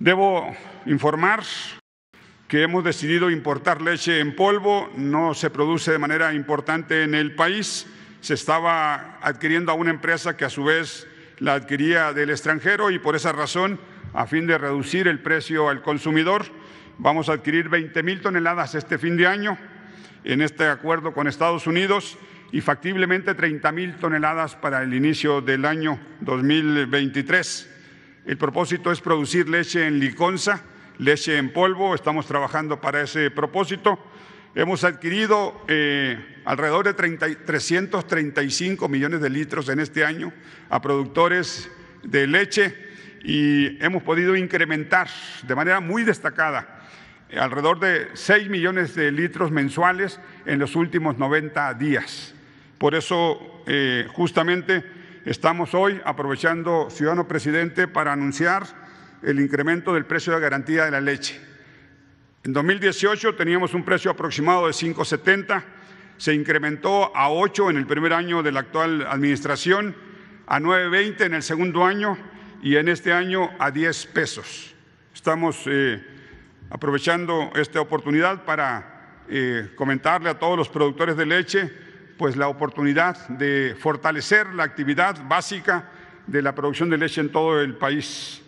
Debo informar que hemos decidido importar leche en polvo, no se produce de manera importante en el país, se estaba adquiriendo a una empresa que a su vez la adquiría del extranjero y por esa razón, a fin de reducir el precio al consumidor, vamos a adquirir 20 mil toneladas este fin de año en este acuerdo con Estados Unidos y factiblemente 30 mil toneladas para el inicio del año 2023. El propósito es producir leche en liconza, leche en polvo, estamos trabajando para ese propósito. Hemos adquirido eh, alrededor de 335 millones de litros en este año a productores de leche y hemos podido incrementar de manera muy destacada eh, alrededor de 6 millones de litros mensuales en los últimos 90 días. Por eso, eh, justamente, estamos hoy aprovechando, ciudadano presidente, para anunciar el incremento del precio de garantía de la leche. En 2018 teníamos un precio aproximado de 5.70, se incrementó a 8 en el primer año de la actual administración, a 9.20 en el segundo año y en este año a 10 pesos. Estamos eh, aprovechando esta oportunidad para eh, comentarle a todos los productores de leche pues la oportunidad de fortalecer la actividad básica de la producción de leche en todo el país.